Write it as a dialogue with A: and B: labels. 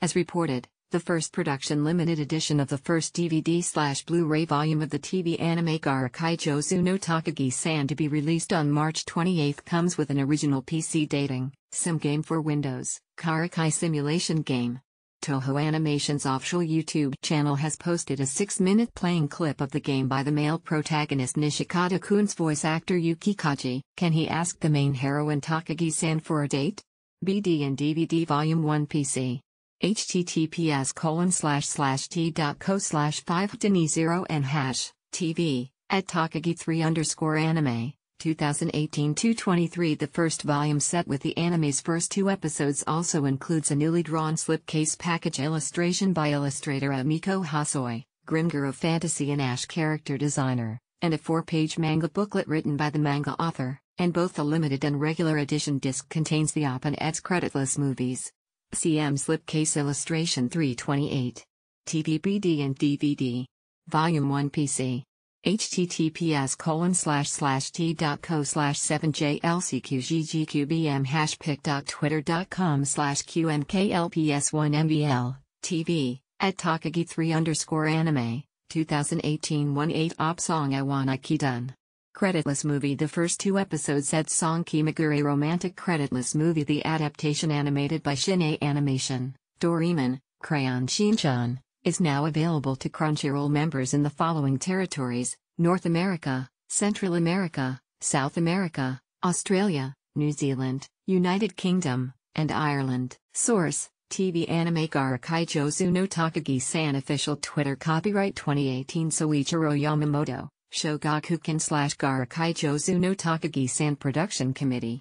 A: As reported, the first production limited edition of the first DVD slash Blu-ray volume of the TV anime Jōzu Zuno Takagi-san to be released on March 28 comes with an original PC dating, sim game for Windows, Karakai simulation game. Toho Animation's official YouTube channel has posted a 6-minute playing clip of the game by the male protagonist Nishikata-kun's voice actor Yuki Kaji. Can he ask the main heroine Takagi-san for a date? BD and DVD Volume 1 PC https colon slash slash t.co slash 5 denny 0 and hash tv at takagi 3 underscore anime 2018-223 the first volume set with the anime's first two episodes also includes a newly drawn slipcase package illustration by illustrator Amiko Hasoi, Grimger of Fantasy and Ash character designer, and a four-page manga booklet written by the manga author, and both the limited and regular edition disc contains the op and ed's creditless movies. CM Slipcase Illustration 328. TVBD and DVD. Volume 1 PC. https colon slash slash t.co slash 7jlcqggqbm hashpic.twitter.com slash qmklps1mbl, TV, at takagi3 underscore anime, 2018 18 op song I want Aikidan. Creditless movie The first two episodes had Song Kimagure romantic creditless movie The adaptation animated by Shinei Animation, Doraemon, Crayon Shinchan, is now available to Crunchyroll members in the following territories, North America, Central America, South America, Australia, New Zealand, United Kingdom, and Ireland. Source, TV anime Garakaijo Zuno Takagi-san Official Twitter Copyright 2018 Soichiro Yamamoto Shogakukan slash Garakaijozu no Takagi-san Production Committee